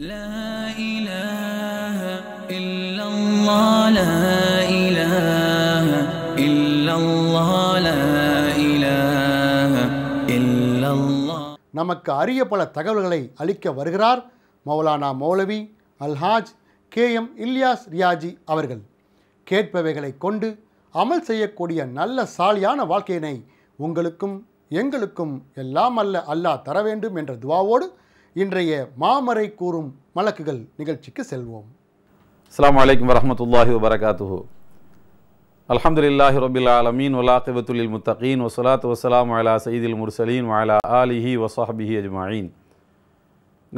நமக்கு அரிய பல தகவல்களை அளிக்க வருகிறார் மௌலானா மௌலவி அல்ஹாஜ் கே எம் இல்லியாஸ் ரியாஜி அவர்கள் கேட்பவைகளை கொண்டு அமல் செய்யக்கூடிய நல்ல சாலியான வாழ்க்கையினை உங்களுக்கும் எங்களுக்கும் எல்லாம் அல்ல அல்லாஹ் தர வேண்டும் என்ற துவாவோடு இன்றைய மாமரை கூறும் மலக்குகள் நிகழ்ச்சிக்கு செல்வோம் அஸ்லாம் வலைக்கம் வரமத்துல்லாஹி வபரகாத்துஹு அலமதுல்லாஹி ரபில் ஆலமீன் வலாக்கிபத்துலில் முத்தகீன் வசலாத் வசலாம் அலா சயீதில் முர்சலீன் வயலா ஆலிஹி வசாஹிஹி அஜ்மாயின்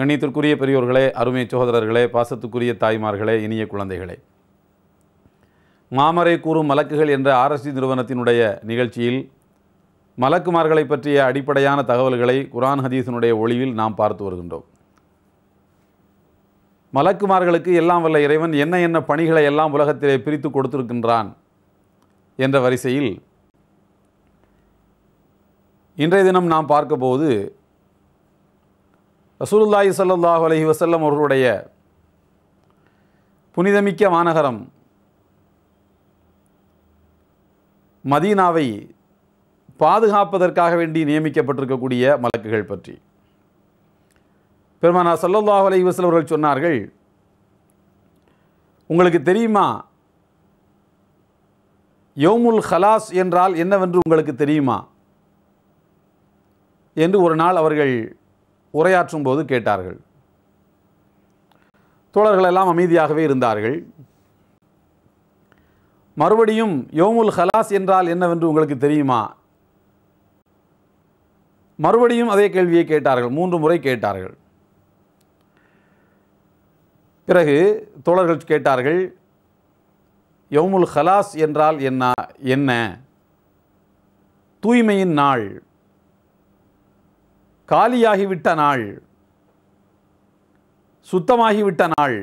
கண்ணியத்திற்குரிய பெரியோர்களே அருமை சகோதரர்களே பாசத்துக்குரிய தாய்மார்களே இனிய குழந்தைகளே மாமரை கூறும் மலக்குகள் என்ற ஆர்எஸ்டி நிறுவனத்தினுடைய நிகழ்ச்சியில் மலக்குமார்களை பற்றிய அடிப்படையான தகவல்களை குரான் ஹதீஸினுடைய ஒளியில் நாம் பார்த்து வருகின்றோம் மலக்குமார்களுக்கு எல்லாம் வல்ல இறைவன் என்ன என்ன பணிகளை எல்லாம் உலகத்திலே பிரித்து கொடுத்திருக்கின்றான் என்ற வரிசையில் இன்றைய தினம் நாம் போது ரசூலுல்லாய் சல்லாஹ் அலஹி வசல்லம் அவர்களுடைய புனிதமிக்க மாநகரம் மதீனாவை பாதுகாப்பதற்காக வேண்டி நியமிக்கப்பட்டிருக்கக்கூடிய மலக்குகள் பற்றி பெருமானா சல்லல்லாஹ் அலைவசல் அவர்கள் சொன்னார்கள் உங்களுக்கு தெரியுமா யோமுல் ஹலாஸ் என்றால் என்னவென்று உங்களுக்கு தெரியுமா என்று ஒரு நாள் அவர்கள் உரையாற்றும் போது கேட்டார்கள் தோழர்கள் எல்லாம் அமைதியாகவே இருந்தார்கள் மறுபடியும் யோமுல் ஹலாஸ் என்றால் என்னவென்று உங்களுக்கு தெரியுமா மறுபடியும் அதே கேள்வியை கேட்டார்கள் மூன்று முறை கேட்டார்கள் பிறகு தோழர்கள் கேட்டார்கள் யவுமுல் ஹலாஸ் என்றால் என்ன என்ன தூய்மையின் நாள் காலியாகிவிட்ட நாள் சுத்தமாகிவிட்ட நாள்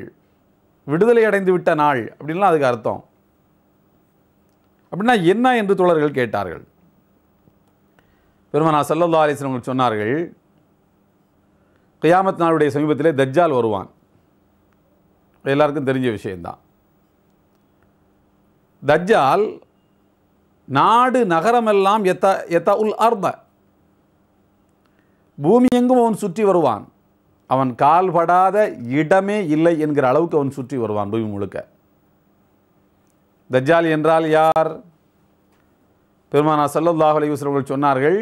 விடுதலை அடைந்து விட்ட நாள் அப்படின்லாம் அதுக்கு அர்த்தம் அப்படின்னா என்ன என்று தோழர்கள் கேட்டார்கள் பெருமனா சல்லல்லா அலிஸ்லவங்க சொன்னார்கள் கியாமத் நாளுடைய சமீபத்திலே தஜ்ஜால் வருவான் எல்லாருக்கும் தெரிஞ்ச விஷயந்தான் தஜ்ஜால் நாடு நகரமெல்லாம் எத்த எத்த உல் அர்ப பூமி எங்கும் அவன் சுற்றி வருவான் அவன் கால்படாத இடமே இல்லை என்கிற அளவுக்கு அவன் சுற்றி வருவான் பூமி முழுக்க தஜ்ஜால் என்றால் யார் பெருமானா சல்லல்லாஹ் அலைவசர்கள் சொன்னார்கள்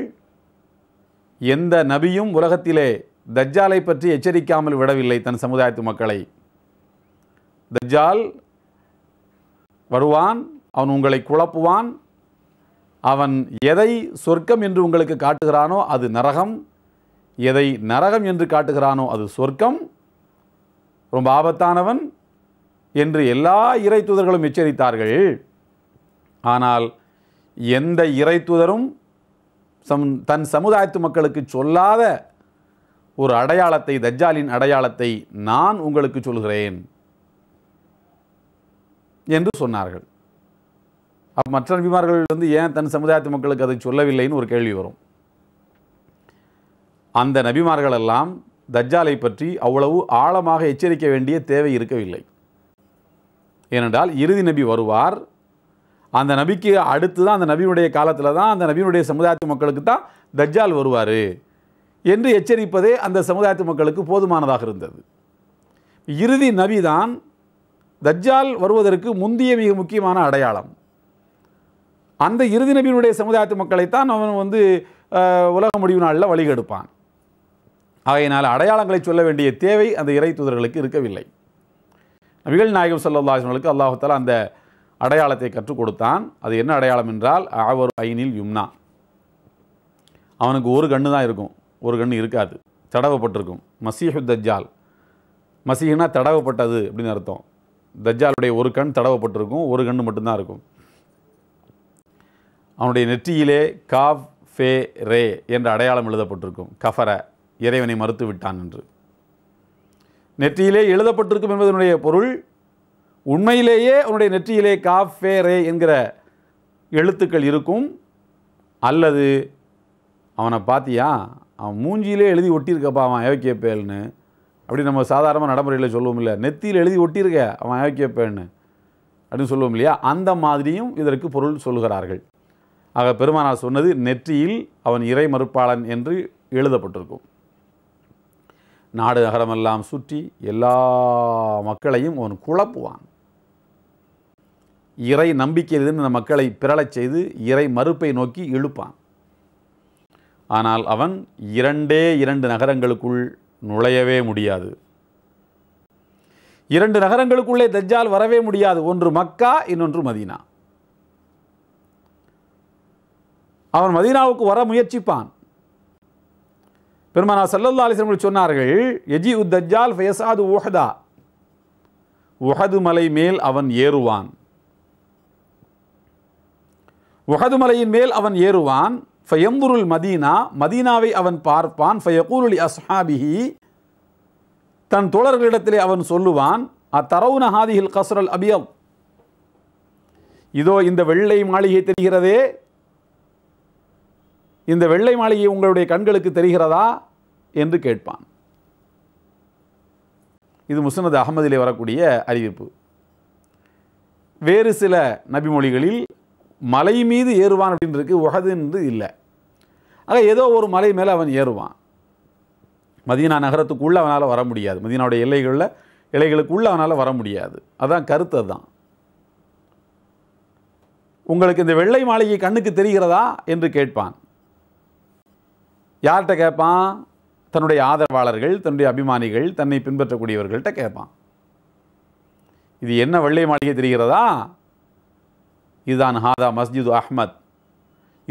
எந்த நபியும் உலகத்திலே தஜ்ஜாலை பற்றி எச்சரிக்காமல் விடவில்லை தன் சமுதாயத்து மக்களை தஜ்ஜால் வருவான் அவன் உங்களை குழப்புவான் அவன் எதை சொர்க்கம் என்று உங்களுக்கு காட்டுகிறானோ அது நரகம் எதை நரகம் என்று காட்டுகிறானோ அது சொர்க்கம் ரொம்ப ஆபத்தானவன் என்று எல்லா இறை தூதர்களும் எச்சரித்தார்கள் ஆனால் எந்த இறைத்துதரும் சம் தன் சமுதாயத்து மக்களுக்கு சொல்லாத ஒரு அடையாளத்தை தஜ்ஜாலின் அடையாளத்தை நான் உங்களுக்கு சொல்கிறேன் என்று சொன்னார்கள் அப்போ மற்ற நபிமார்கள் வந்து ஏன் தன் சமுதாயத்து மக்களுக்கு அதை சொல்லவில்லைன்னு ஒரு கேள்வி வரும் அந்த நபிமார்களெல்லாம் தஜ்ஜாலை பற்றி அவ்வளவு ஆழமாக எச்சரிக்க வேண்டிய தேவை இருக்கவில்லை ஏனென்றால் இறுதி நபி வருவார் அந்த நபிக்கு அடுத்து தான் அந்த நபியினுடைய காலத்தில் தான் அந்த நபியினுடைய சமுதாயத்து மக்களுக்கு தான் தஜ்ஜால் வருவார் என்று எச்சரிப்பதே அந்த சமுதாயத்து மக்களுக்கு போதுமானதாக இருந்தது இறுதி நபி தான் தஜ்ஜால் வருவதற்கு முந்திய மிக முக்கியமான அடையாளம் அந்த இறுதி நபியினுடைய சமுதாயத்து மக்களைத்தான் அவன் வந்து உலக முடிவு நாளில் வழிகெடுப்பான் ஆகையினால் அடையாளங்களை சொல்ல வேண்டிய தேவை அந்த இறை தூதர்களுக்கு இருக்கவில்லை நபிகள் நாயகம் சல்லாஹர்களுக்கு அல்லாஹால அந்த அடையாளத்தை கற்றுக் கொடுத்தான் அது என்ன அடையாளம் என்றால் அவர் ஐனில் யும்னா அவனுக்கு ஒரு கண்ணு தான் இருக்கும் ஒரு கண்ணு இருக்காது தடவப்பட்டிருக்கும் மசீஹு தஜ்ஜால் மசீஹ்னா தடவப்பட்டது அப்படின்னு அர்த்தம் தஜ்ஜாலுடைய ஒரு கண் தடவப்பட்டிருக்கும் ஒரு கண்ணு மட்டும்தான் இருக்கும் அவனுடைய நெற்றியிலே காவ் ஃபே ரே என்ற அடையாளம் எழுதப்பட்டிருக்கும் கஃபர இறைவனை மறுத்து விட்டான் என்று நெற்றியிலே எழுதப்பட்டிருக்கும் என்பதனுடைய பொருள் உண்மையிலேயே உன்னுடைய நெற்றியிலே காஃபேரே என்கிற எழுத்துக்கள் இருக்கும் அல்லது அவனை பார்த்தியா அவன் மூஞ்சியிலே எழுதி ஒட்டியிருக்கப்பா அவன் அயோக்கிய பேல்னு அப்படி நம்ம சாதாரணமாக நடைமுறையில் சொல்லுவோம் இல்லை நெத்தியில் எழுதி ஒட்டியிருக்க அவன் அயோக்கிய பேல்னு அப்படின்னு சொல்லுவோம் இல்லையா அந்த மாதிரியும் இதற்கு பொருள் சொல்கிறார்கள் ஆக பெருமானார் சொன்னது நெற்றியில் அவன் இறை மறுப்பாளன் என்று எழுதப்பட்டிருக்கும் நாடு நகரமெல்லாம் சுற்றி எல்லா மக்களையும் அவன் குழப்புவான் இறை நம்பிக்கையிலிருந்து அந்த மக்களை பிறளச் செய்து இறை மறுப்பை நோக்கி இழுப்பான் ஆனால் அவன் இரண்டே இரண்டு நகரங்களுக்குள் நுழையவே முடியாது இரண்டு நகரங்களுக்குள்ளே தஜ்ஜால் வரவே முடியாது ஒன்று மக்கா இன்னொன்று மதீனா அவன் மதீனாவுக்கு வர முயற்சிப்பான் பெருமானா சல்லல்லா அலிஸ்லமர்கள் சொன்னார்கள் எஜி உத் தஜ்ஜால் ஃபயசாது உஹதா உஹது மலை மேல் அவன் ஏறுவான் உகது மலையின் மேல் அவன் ஏறுவான் ஃபயம்புருல் மதீனா மதீனாவை அவன் பார்ப்பான் ஃபயகூருலி அஸ்ஹாபிஹி தன் தோழர்களிடத்திலே அவன் சொல்லுவான் அத்தரவுன ஹாதிஹில் கசரல் அபியம் இதோ இந்த வெள்ளை மாளிகை தெரிகிறதே இந்த வெள்ளை மாளிகை உங்களுடைய கண்களுக்கு தெரிகிறதா என்று கேட்பான் இது முசனது அகமதிலே வரக்கூடிய அறிவிப்பு வேறு சில நபிமொழிகளில் மலை மீது ஏறுவான் அப்படின்றதுக்கு உகதுன்றது இல்லை ஆக ஏதோ ஒரு மலை மேலே அவன் ஏறுவான் மதீனா நகரத்துக்குள்ளே அவனால் வர முடியாது மதீனாவுடைய எல்லைகளில் இலைகளுக்குள்ளே அவனால் வர முடியாது அதான் கருத்து அதுதான் உங்களுக்கு இந்த வெள்ளை மாளிகை கண்ணுக்கு தெரிகிறதா என்று கேட்பான் யார்கிட்ட கேட்பான் தன்னுடைய ஆதரவாளர்கள் தன்னுடைய அபிமானிகள் தன்னை பின்பற்றக்கூடியவர்கள்ட்ட கேட்பான் இது என்ன வெள்ளை மாளிகை தெரிகிறதா இதுதான் ஹாதா மஸ்ஜிது அஹ்மத்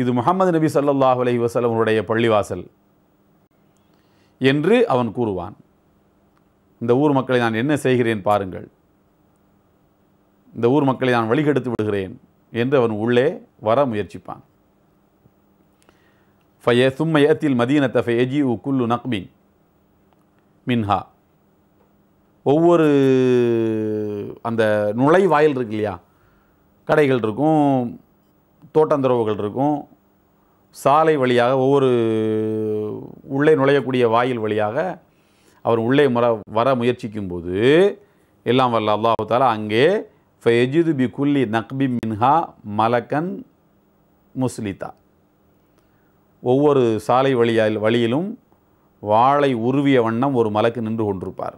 இது முகமது நபி சல்லாஹ் அலஹி வசலமுடைய பள்ளிவாசல் என்று அவன் கூறுவான் இந்த ஊர் மக்களை நான் என்ன செய்கிறேன் பாருங்கள் இந்த ஊர் மக்களை நான் வழிகெடுத்து விடுகிறேன் என்று அவன் உள்ளே வர முயற்சிப்பான் ஃபய சும்மயத்தில் ஃபை எஜி உ குல்லு நக்பின் மின்ஹா ஒவ்வொரு அந்த நுழைவாயில் இருக்கு இல்லையா கடைகள் இருக்கும் தோட்டந்தரவுகள் இருக்கும் சாலை வழியாக ஒவ்வொரு உள்ளே நுழையக்கூடிய வாயில் வழியாக அவர் உள்ளே முற வர முயற்சிக்கும்போது எல்லாம் வல்ல அல்லாஹால அங்கே ஃபெஜிது பி குல்லி நக்பி மின்ஹா மலக்கன் முஸ்லிதா ஒவ்வொரு சாலை வழியால் வழியிலும் வாளை உருவிய வண்ணம் ஒரு மலக்கு நின்று கொண்டிருப்பார்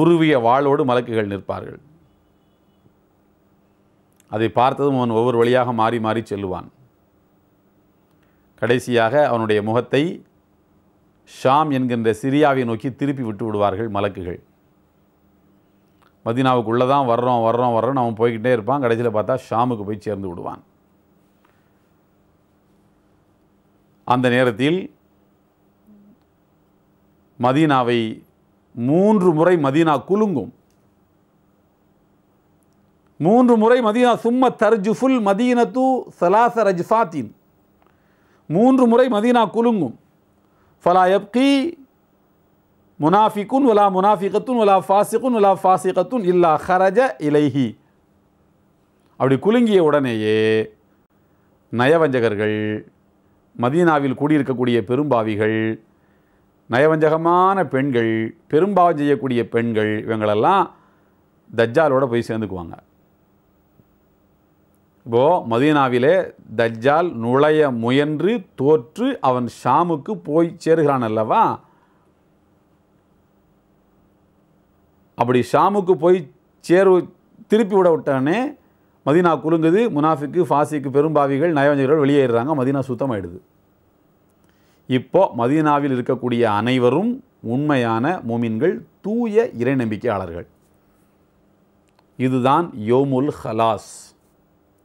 உருவிய வாளோடு மலக்குகள் நிற்பார்கள் அதை பார்த்ததும் அவன் ஒவ்வொரு வழியாக மாறி மாறி செல்லுவான் கடைசியாக அவனுடைய முகத்தை ஷாம் என்கின்ற சிரியாவை நோக்கி திருப்பி விட்டு விடுவார்கள் மலக்குகள் மதினாவுக்குள்ளே தான் வர்றோம் வர்றோம் வர்றோம் அவன் போய்கிட்டே இருப்பான் கடைசியில் பார்த்தா ஷாமுக்கு போய் சேர்ந்து விடுவான் அந்த நேரத்தில் மதீனாவை மூன்று முறை மதீனா குலுங்கும் மூன்று முறை மதீனா சும்ம தர்ஜுஃபுல் மதீனத்து சலாச ரஜ்ஃபாத்தின் மூன்று முறை மதீனா குலுங்கும் ஃபலா எப்கி முனாஃபிக்குன் வலா முனாஃபிகத்துன் வலா ஃபாசிகுன் வலா ஃபாசிகத்துன் இல்லா ஹரஜ இலைஹி அப்படி குலுங்கிய உடனேயே நயவஞ்சகர்கள் மதீனாவில் கூடியிருக்கக்கூடிய பெரும்பாவிகள் நயவஞ்சகமான பெண்கள் பெரும்பாவம் செய்யக்கூடிய பெண்கள் இவங்களெல்லாம் தஜ்ஜாலோடு போய் சேர்ந்துக்குவாங்க இப்போது மதீனாவிலே தஜ்ஜால் நுழைய முயன்று தோற்று அவன் ஷாமுக்கு போய் சேருகிறான் அல்லவா அப்படி ஷாமுக்கு போய் சேரு திருப்பி விட விட்டானே மதினா குலுங்குது முனாஃபிக்கு ஃபாசிக்கு பெரும்பாவிகள் நயவஞ்சர்கள் வெளியேறாங்க மதினா சுத்தமாயிடுது இப்போது மதீனாவில் இருக்கக்கூடிய அனைவரும் உண்மையான மோமின்கள் தூய இறை நம்பிக்கையாளர்கள் இதுதான் யோமுல் ஹலாஸ்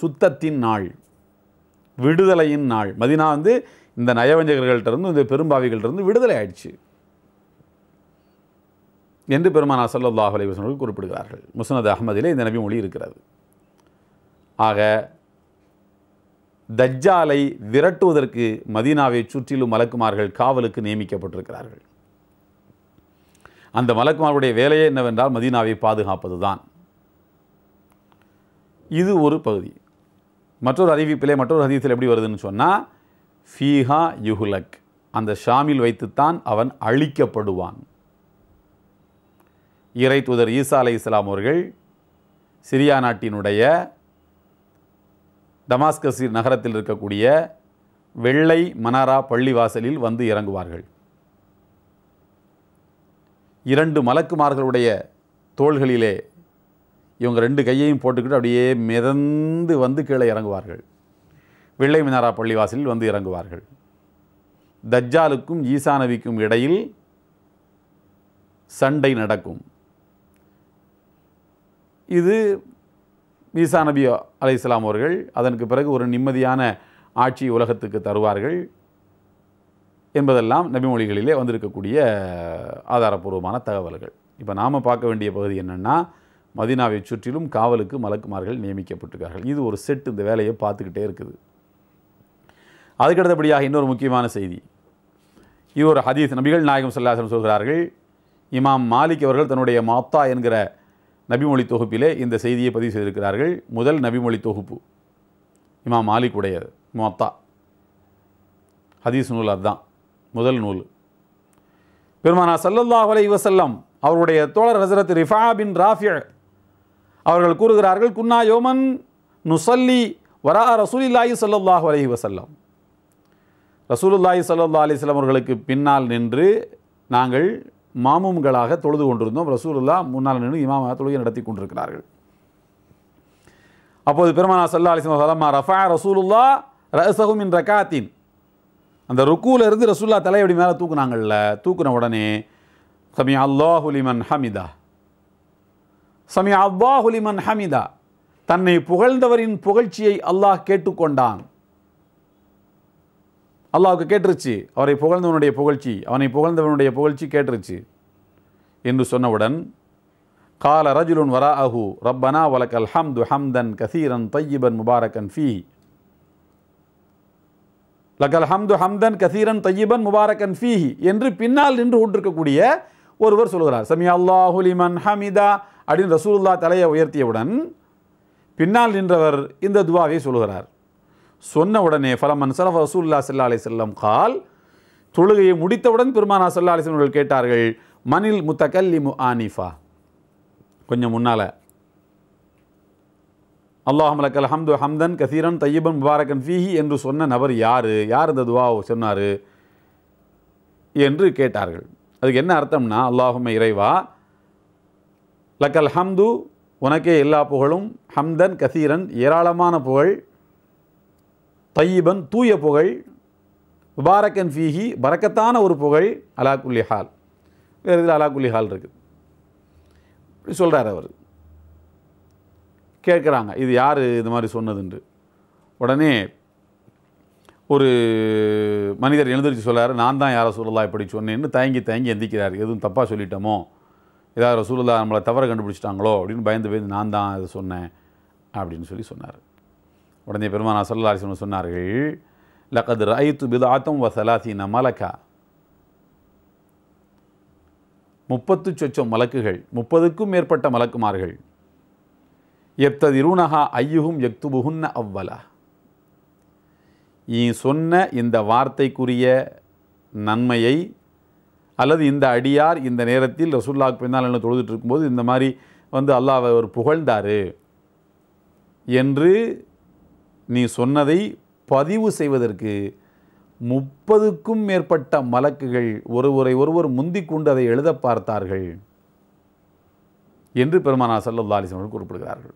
சுத்தத்தின் நாள் விடுதலையின் நாள் மதினா வந்து இந்த நயவஞ்சகர்கள்ட்ட இருந்து இந்த பெரும்பாவிகள்டிருந்து விடுதலை ஆயிடுச்சு என்று பெருமான அசல்லாஹ் அலைவசனர்கள் குறிப்பிடுகிறார்கள் முசனது அகமதிலே இந்த நபி மொழி இருக்கிறது ஆக தஜ்ஜாலை விரட்டுவதற்கு மதீனாவை சுற்றிலும் மலக்குமார்கள் காவலுக்கு நியமிக்கப்பட்டிருக்கிறார்கள் அந்த மலக்குமாருடைய வேலையே என்னவென்றால் மதீனாவை பாதுகாப்பது தான் இது ஒரு பகுதி மற்றொரு அறிவிப்பிலே மற்றொரு ஹதீஸில் எப்படி வருதுன்னு சொன்னால் ஃபீஹா யுஹுலக் அந்த ஷாமில் வைத்துத்தான் அவன் அழிக்கப்படுவான் இறை தூதர் ஈசா அலை இஸ்லாம் அவர்கள் சிரியா நாட்டினுடைய டமாஸ்கசி நகரத்தில் இருக்கக்கூடிய வெள்ளை மனாரா பள்ளிவாசலில் வந்து இறங்குவார்கள் இரண்டு மலக்குமார்களுடைய தோள்களிலே இவங்க ரெண்டு கையையும் போட்டுக்கிட்டு அப்படியே மிதந்து வந்து கீழே இறங்குவார்கள் வெள்ளை மினாரா பள்ளிவாசலில் வந்து இறங்குவார்கள் தஜ்ஜாலுக்கும் ஈசானவிக்கும் இடையில் சண்டை நடக்கும் இது ஈசா நபி அலை இஸ்லாம் அவர்கள் அதற்கு பிறகு ஒரு நிம்மதியான ஆட்சி உலகத்துக்கு தருவார்கள் என்பதெல்லாம் நபிமொழிகளிலே வந்திருக்கக்கூடிய ஆதாரபூர்வமான தகவல்கள் இப்போ நாம் பார்க்க வேண்டிய பகுதி என்னென்னா மதினாவை சுற்றிலும் காவலுக்கு மலக்குமார்கள் நியமிக்கப்பட்டிருக்கார்கள் இது ஒரு செட் இந்த வேலையை பார்த்துக்கிட்டே இருக்குது அதுக்கடுத்தபடியாக இன்னொரு முக்கியமான செய்தி இது ஒரு ஹதீஸ் நபிகள் நாயகம் சல்லாசன் சொல்கிறார்கள் இமாம் மாலிக் அவர்கள் தன்னுடைய மாத்தா என்கிற நபிமொழி தொகுப்பிலே இந்த செய்தியை பதிவு செய்திருக்கிறார்கள் முதல் நபிமொழி தொகுப்பு இமாம் மாலிக் உடையது மாத்தா ஹதீஸ் நூல் அதுதான் முதல் நூல் பெருமானா சல்லல்லாஹ் அலை வசல்லம் அவருடைய தோழர் ஹசரத் ரிஃபா பின் ராஃபிய அவர்கள் கூறுகிறார்கள் குன்னா யோமன் நுசல்லி வரா ரசூலில்லாஹி சல்லாஹ் அலஹி வசல்லம் ரசூலுல்லாஹி சல்லா அலிஸ்லாம் அவர்களுக்கு பின்னால் நின்று நாங்கள் மாமும்களாக தொழுது கொண்டிருந்தோம் ரசூலுல்லா முன்னால் நின்று இமாமாக தொழுகை நடத்தி கொண்டிருக்கிறார்கள் அப்போது பெருமானா சல்லா அலிஸ்லாம் சலம்மா ரஃபா ரசூலுல்லா ரசகும் இன் ரகாத்தின் அந்த ருக்கூல இருந்து ரசூல்லா எப்படி மேலே தூக்குனாங்கள்ல தூக்குன உடனே சமியா அல்லாஹுலிமன் ஹமிதா சமி அவ்வாஹுலிமன் ஹமிதா தன்னை புகழ்ந்தவரின் புகழ்ச்சியை அல்லாஹ் கேட்டுக்கொண்டான் அல்லாவுக்கு கேட்டுருச்சு அவரை புகழ்ந்தவனுடைய புகழ்ச்சி அவனை புகழ்ந்தவனுடைய புகழ்ச்சி கேட்டுருச்சு என்று சொன்னவுடன் கால ரஜுலுன் வரா அஹு ரப்பனா வலக்கல் ஹம்து ஹம்தன் கசீரன் தையிபன் முபாரக்கன் ஃபி லக்கல் ஹம்து ஹம்தன் கசீரன் தையிபன் முபாரக்கன் ஃபீஹி என்று பின்னால் நின்று கொண்டிருக்கக்கூடிய ஒருவர் சொல்கிறார் சமி அல்லாஹுலிமன் ஹமிதா அப்படின்னு ரசூலுல்லா தலையை உயர்த்தியவுடன் பின்னால் நின்றவர் இந்த துவாவை சொல்கிறார் சொன்ன உடனே ஃபலமன் சலஃப் ரசூல்லா சல்லா அலி செல்லம் கால் தொழுகையை முடித்தவுடன் பெருமானா சல்லா அலிஸ்லம் அவர்கள் கேட்டார்கள் மனில் முத்தகல்லி மு ஆனிஃபா கொஞ்சம் முன்னால் அல்லாஹம் லக்கல் ஹம்து ஹம்தன் கசீரன் தையபன் முபாரகன் ஃபீஹி என்று சொன்ன நபர் யார் யார் இந்த துவா சொன்னார் என்று கேட்டார்கள் அதுக்கு என்ன அர்த்தம்னா அல்லாஹும் இறைவா லக்கல் ஹம்து உனக்கே எல்லா புகழும் ஹம்தன் கசீரன் ஏராளமான புகழ் தையீபன் தூய புகழ் முபாரக்கன் ஃபீஹி பறக்கத்தான ஒரு புகழ் அலாக்குல்லி ஹால் வேறு இதில் அலாக்குல்லி ஹால் இருக்குது இப்படி சொல்கிறார் அவர் கேட்குறாங்க இது யார் இது மாதிரி சொன்னதுன்று உடனே ஒரு மனிதர் எழுந்திரிச்சு சொல்கிறார் நான் தான் யாரை சொல்லலாம் இப்படி சொன்னேன்னு தயங்கி தயங்கி எந்திக்கிறார் எதுவும் தப்பாக சொல்லிட்டோமோ ஏதாவது சூழலாக நம்மளை தவறு கண்டுபிடிச்சிட்டாங்களோ அப்படின்னு பயந்து பயந்து நான் தான் இதை சொன்னேன் அப்படின்னு சொல்லி சொன்னார் உடனே பெருமானா சல்லா அலிஸ்லம் சொன்னார்கள் லக்கது ரைத்து பிதாத்தம் வசலாசீன மலக்கா முப்பத்து சொச்சம் மலக்குகள் முப்பதுக்கும் மேற்பட்ட மலக்குமார்கள் எப்ததிருணஹா ஐயுகும் எக்துபுகுன்ன அவ்வலா நீ சொன்ன இந்த வார்த்தைக்குரிய நன்மையை அல்லது இந்த அடியார் இந்த நேரத்தில் ரசுல்லாவுக்கு பின்னால் என்ன தொழுதுட்டு இருக்கும்போது இந்த மாதிரி வந்து அல்லாவை அவர் புகழ்ந்தார் என்று நீ சொன்னதை பதிவு செய்வதற்கு முப்பதுக்கும் மேற்பட்ட மலக்குகள் ஒருவரை ஒருவர் முந்திக் கொண்டு அதை எழுத பார்த்தார்கள் என்று பெருமானா சல்லா அலிசன் அவர்கள் குறிப்பிடுகிறார்கள்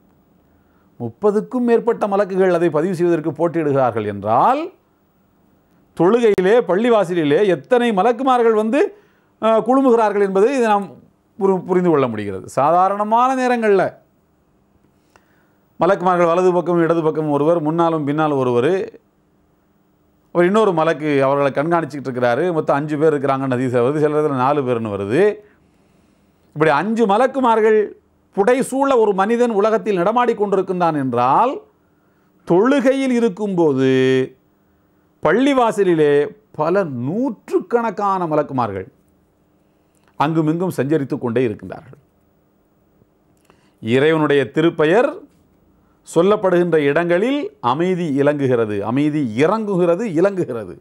முப்பதுக்கும் மேற்பட்ட மலக்குகள் அதை பதிவு செய்வதற்கு போட்டியிடுகிறார்கள் என்றால் தொழுகையிலே பள்ளிவாசலிலே எத்தனை மலக்குமார்கள் வந்து குழுமுகிறார்கள் என்பதை இது நாம் புரிந்து கொள்ள முடிகிறது சாதாரணமான நேரங்களில் மலக்குமார்கள் வலது பக்கம் இடது பக்கம் ஒருவர் முன்னாலும் பின்னால் ஒருவர் ஒரு இன்னொரு மலக்கு அவர்களை கண்காணிச்சிக்கிட்டு இருக்கிறாரு மொத்தம் அஞ்சு பேர் இருக்கிறாங்கன்னு அதிச வருது சில இடத்துல நாலு பேர்னு வருது இப்படி அஞ்சு மலக்குமார்கள் புடை சூழ ஒரு மனிதன் உலகத்தில் நடமாடி கொண்டிருக்கின்றான் என்றால் தொழுகையில் இருக்கும்போது பள்ளிவாசலிலே பல நூற்றுக்கணக்கான மலக்குமார்கள் அங்குமிங்கும் சஞ்சரித்து கொண்டே இருக்கின்றார்கள் இறைவனுடைய திருப்பெயர் சொல்லப்படுகின்ற இடங்களில் அமைதி இலங்குகிறது அமைதி இறங்குகிறது இலங்குகிறது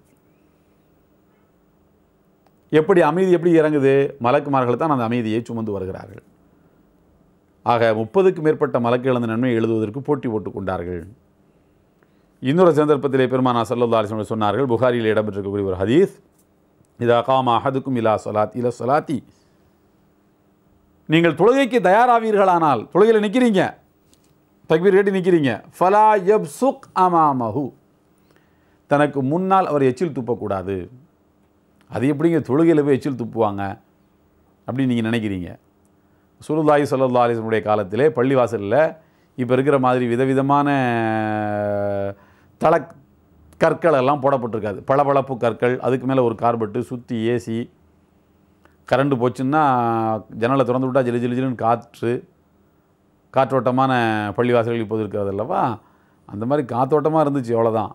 எப்படி அமைதி எப்படி இறங்குது மலக்குமார்கள் தான் அந்த அமைதியை சுமந்து வருகிறார்கள் ஆக முப்பதுக்கு மேற்பட்ட மலக்குகள் அந்த நன்மை எழுதுவதற்கு போட்டி போட்டுக் கொண்டார்கள் இன்னொரு சந்தர்ப்பத்திலே பெருமானா சல்லா அலிஸ்வர்கள் சொன்னார்கள் புகாரியில் இடம்பெற்றிருக்கக்கூடிய ஒரு ஹதீஸ் இதா காமா அஹதுக்கும் இலா சலாத் இல சலாத்தி நீங்கள் தொழுகைக்கு தயாராவீர்களானால் தொழுகையில் நிற்கிறீங்க தக்பீர் கட்டி நிற்கிறீங்க ஃபலா எப் சுக் அமாமஹு தனக்கு முன்னால் அவர் எச்சில் துப்பக்கூடாது அது எப்படிங்க தொழுகையில் போய் எச்சில் துப்புவாங்க அப்படின்னு நீங்கள் நினைக்கிறீங்க சுருதாயி சல்லா அலிஸ்லனுடைய காலத்திலே பள்ளிவாசலில் இப்போ இருக்கிற மாதிரி விதவிதமான தலக் கற்கள் எல்லாம் போடப்பட்டிருக்காது பளபளப்பு கற்கள் அதுக்கு மேலே ஒரு கார்பெட்டு சுற்றி ஏசி கரண்டு போச்சுன்னா ஜன்னலை திறந்து விட்டால் ஜிலி ஜிலிஜிலுன்னு காற்று காற்றோட்டமான பள்ளிவாசல்கள் இப்போது இருக்கிறது அல்லவா அந்த மாதிரி காற்றோட்டமாக இருந்துச்சு அவ்வளோதான்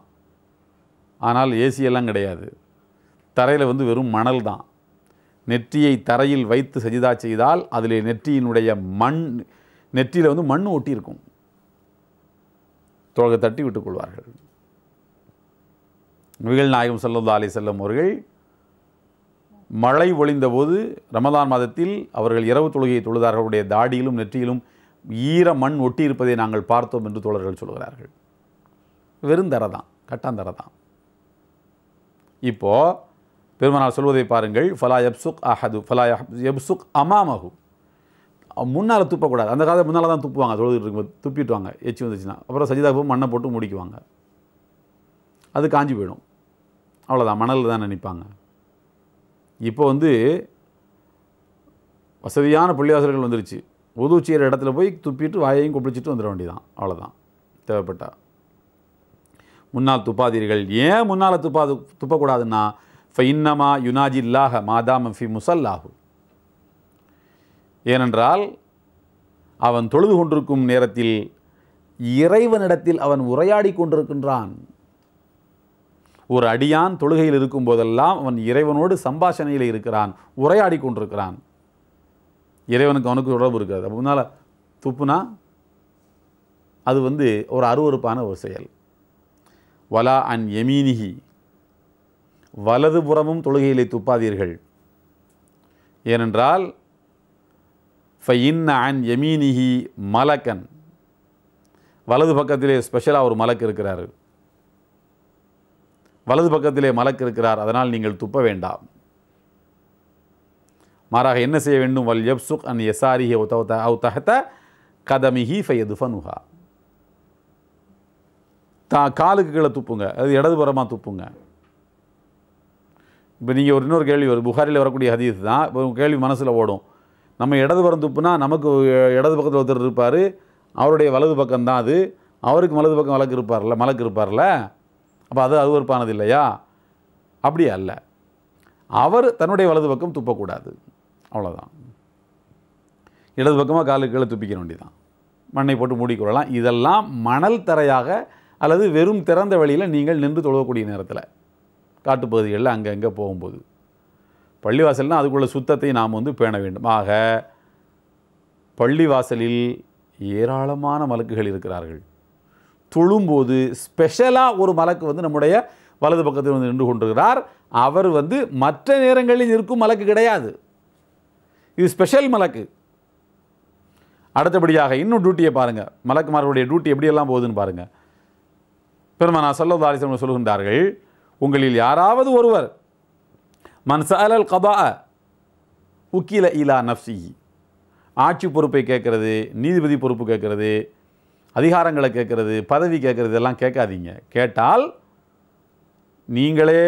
ஆனால் ஏசியெல்லாம் கிடையாது தரையில் வந்து வெறும் மணல் தான் நெற்றியை தரையில் வைத்து சஜிதா செய்தால் அதில் நெற்றியினுடைய மண் நெற்றியில் வந்து மண் ஒட்டியிருக்கும் தோழகை தட்டி விட்டுக்கொள்வார்கள் நபிகள் நாயகம் சல்லா அலி செல்லம் அவர்கள் மழை ஒழிந்தபோது ரமதான் மாதத்தில் அவர்கள் இரவு தொழுகையை தொழுதார்களுடைய தாடியிலும் நெற்றியிலும் ஈர மண் ஒட்டியிருப்பதை நாங்கள் பார்த்தோம் என்று தோழர்கள் சொல்கிறார்கள் வெறுந்தர தான் கட்டாந்தர தான் இப்போது பெருமனால் சொல்வதை பாருங்கள் ஃபலா எப்சுக் அஹது ஃபலா எப்சுக் அமாமஹு முன்னால் துப்பக்கூடாது அந்த காலத்தை முன்னால் தான் துப்புவாங்க தொழுதுட்டு இருக்கும்போது வாங்க எச்சி வந்துச்சுன்னா அப்புறம் போய் மண்ணை போட்டு முடிக்குவாங்க அது காஞ்சி போயிடும் அவ்வளோதான் மணலில் தான் நினைப்பாங்க இப்போ வந்து வசதியான புள்ளிவாசல்கள் வந்துருச்சு உதவு செய்கிற இடத்துல போய் துப்பிட்டு வாயையும் குப்பிடிச்சிட்டு வந்துட வேண்டியதான் அவ்வளோதான் தேவைப்பட்டா முன்னால் துப்பாதீர்கள் ஏன் முன்னால் துப்பாது துப்பக்கூடாதுன்னா ஃபைன்னமா யுனாஜி இல்லாக மாதாம் ஃபி முசல்லாஹு ஏனென்றால் அவன் தொழுது கொண்டிருக்கும் நேரத்தில் இறைவனிடத்தில் அவன் உரையாடி கொண்டிருக்கின்றான் ஒரு அடியான் தொழுகையில் இருக்கும் போதெல்லாம் அவன் இறைவனோடு சம்பாஷணையில் இருக்கிறான் உரையாடி கொண்டிருக்கிறான் இறைவனுக்கு அவனுக்கு உடம்பு இருக்காது அப்போ முன்னால் துப்புனா அது வந்து ஒரு அருவறுப்பான ஒரு செயல் வலா அன் எமீனிகி புறமும் தொழுகையிலே துப்பாதீர்கள் ஏனென்றால் இன் அன் எமீனிகி மலக்கன் வலது பக்கத்திலே ஸ்பெஷலாக ஒரு மலக்கு இருக்கிறார்கள் வலது பக்கத்திலே மலக்கு இருக்கிறார் அதனால் நீங்கள் துப்ப வேண்டாம் மாறாக என்ன செய்ய வேண்டும் வல் எப்சுக் அன் எசாரி அவு தஹத்த கதமிஹி ஃபயதுஃபனுஹா தா காலுக்கு கீழே துப்புங்க அது இடதுபுறமாக துப்புங்க இப்போ நீங்கள் ஒரு இன்னொரு கேள்வி வரும் புகாரில் வரக்கூடிய ஹதீஸ் தான் இப்போ கேள்வி மனசில் ஓடும் நம்ம இடதுபுறம் துப்புனா நமக்கு இடது பக்கத்தில் ஒருத்தர் இருப்பார் அவருடைய வலது பக்கம் தான் அது அவருக்கு வலது பக்கம் வழக்கு இருப்பார்ல மலக்கு இருப்பார்ல அப்போ அது அருவறுப்பானது இல்லையா அப்படி அல்ல அவர் தன்னுடைய வலது பக்கம் துப்பக்கூடாது அவ்வளோதான் இடது பக்கமாக காலு கீழே துப்பிக்க வேண்டியதான் மண்ணை போட்டு மூடிக்கொள்ளலாம் இதெல்லாம் மணல் தரையாக அல்லது வெறும் திறந்த வழியில் நீங்கள் நின்று தொழுவக்கூடிய நேரத்தில் காட்டுப்பகுதிகளில் அங்கங்கே போகும்போது பள்ளிவாசல்னால் அதுக்குள்ள சுத்தத்தை நாம் வந்து பேண வேண்டும் ஆக பள்ளிவாசலில் ஏராளமான மலக்குகள் இருக்கிறார்கள் தொழும்போது ஸ்பெஷலாக ஒரு மலக்கு வந்து நம்முடைய வலது பக்கத்தில் வந்து நின்று கொண்டிருக்கிறார் அவர் வந்து மற்ற நேரங்களில் இருக்கும் மலக்கு கிடையாது இது ஸ்பெஷல் மலக்கு அடுத்தபடியாக இன்னும் டியூட்டியை பாருங்கள் மலக்குமார்களுடைய டியூட்டி எப்படியெல்லாம் போகுதுன்னு பாருங்கள் பெருமா நான் பெருமானா சொல்லதாரிசம் சொல்கின்றார்கள் உங்களில் யாராவது ஒருவர் மன்சாலல் கபா உக்கீல இலா நஃப்சி ஆட்சி பொறுப்பை கேட்கறது நீதிபதி பொறுப்பு கேட்கறது அதிகாரங்களை கேட்குறது பதவி கேட்குறது எல்லாம் கேட்காதீங்க கேட்டால் நீங்களே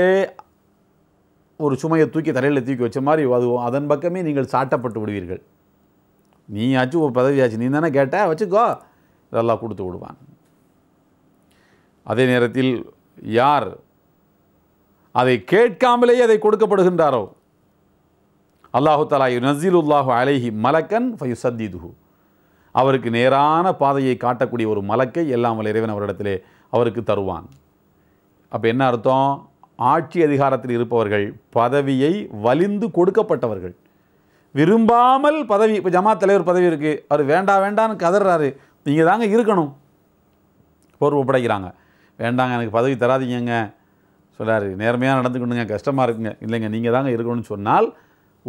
ஒரு சுமையை தூக்கி தலையில் தூக்கி வச்ச மாதிரி அது அதன் பக்கமே நீங்கள் சாட்டப்பட்டு விடுவீர்கள் நீ ஆச்சு ஒரு பதவியாச்சு நீ தானே கேட்ட வச்சுக்கோ இதெல்லாம் கொடுத்து விடுவான் அதே நேரத்தில் யார் அதை கேட்காமலேயே அதை கொடுக்கப்படுகின்றாரோ அல்லாஹு தலா உல்லாஹு அலைஹி மலக்கன் சத்தீதுஹூ அவருக்கு நேரான பாதையை காட்டக்கூடிய ஒரு மலக்கை எல்லாம் இறைவன் அவரிடத்திலே அவருக்கு தருவான் அப்போ என்ன அர்த்தம் ஆட்சி அதிகாரத்தில் இருப்பவர்கள் பதவியை வலிந்து கொடுக்கப்பட்டவர்கள் விரும்பாமல் பதவி இப்போ ஜமாத் தலைவர் பதவி இருக்குது அவர் வேண்டாம் வேண்டான்னு கதறாரு நீங்கள் தாங்க இருக்கணும் பொறுப்பு படைக்கிறாங்க வேண்டாங்க எனக்கு பதவி தராதிங்கங்க சொல்கிறாரு நேர்மையாக நடந்துக்கணுங்க கஷ்டமாக இருக்குங்க இல்லைங்க நீங்கள் தாங்க இருக்கணும்னு சொன்னால்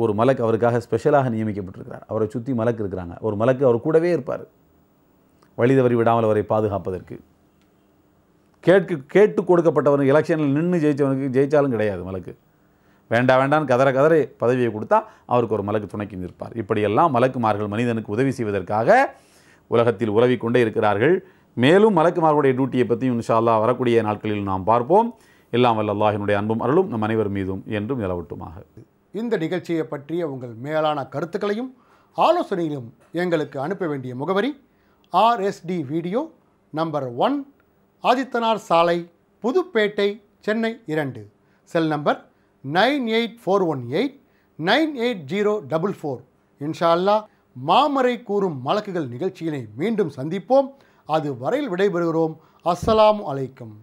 ஒரு மலக்கு அவருக்காக ஸ்பெஷலாக நியமிக்கப்பட்டிருக்கிறார் அவரை சுற்றி மலக்கு இருக்கிறாங்க ஒரு மலக்கு அவர் கூடவே இருப்பார் வழி தவறி விடாமல் அவரை பாதுகாப்பதற்கு கேட்கு கேட்டு கொடுக்கப்பட்டவனுக்கு எலெக்ஷனில் நின்று ஜெயித்தவனுக்கு ஜெயித்தாலும் கிடையாது மலக்கு வேண்டாம் வேண்டான்னு கதற கதற பதவியை கொடுத்தா அவருக்கு ஒரு மலக்கு துணைக்கு நிற்பார் இப்படியெல்லாம் மலக்குமார்கள் மனிதனுக்கு உதவி செய்வதற்காக உலகத்தில் உறவி கொண்டே இருக்கிறார்கள் மேலும் மலக்குமார்களுடைய டியூட்டியை பற்றியும் இன்ஷால்லா வரக்கூடிய நாட்களில் நாம் பார்ப்போம் எல்லாம் வல்ல அல்லாஹினுடைய அன்பும் அருளும் நம் அனைவர் மீதும் என்றும் நிலவட்டுமாக இந்த நிகழ்ச்சியை பற்றிய உங்கள் மேலான கருத்துக்களையும் ஆலோசனைகளையும் எங்களுக்கு அனுப்ப வேண்டிய முகவரி RST video number one Adithanar சாலை புதுப்பேட்டை சென்னை இரண்டு cell number nine eight four one eight nine eight zero double four இன்ஷா அல்லா மாமரை கூறும் மலக்குகள் நிகழ்ச்சியினை மீண்டும் சந்திப்போம் அது வரையில் விடைபெறுகிறோம் அஸ்ஸலாம் அலைக்கும்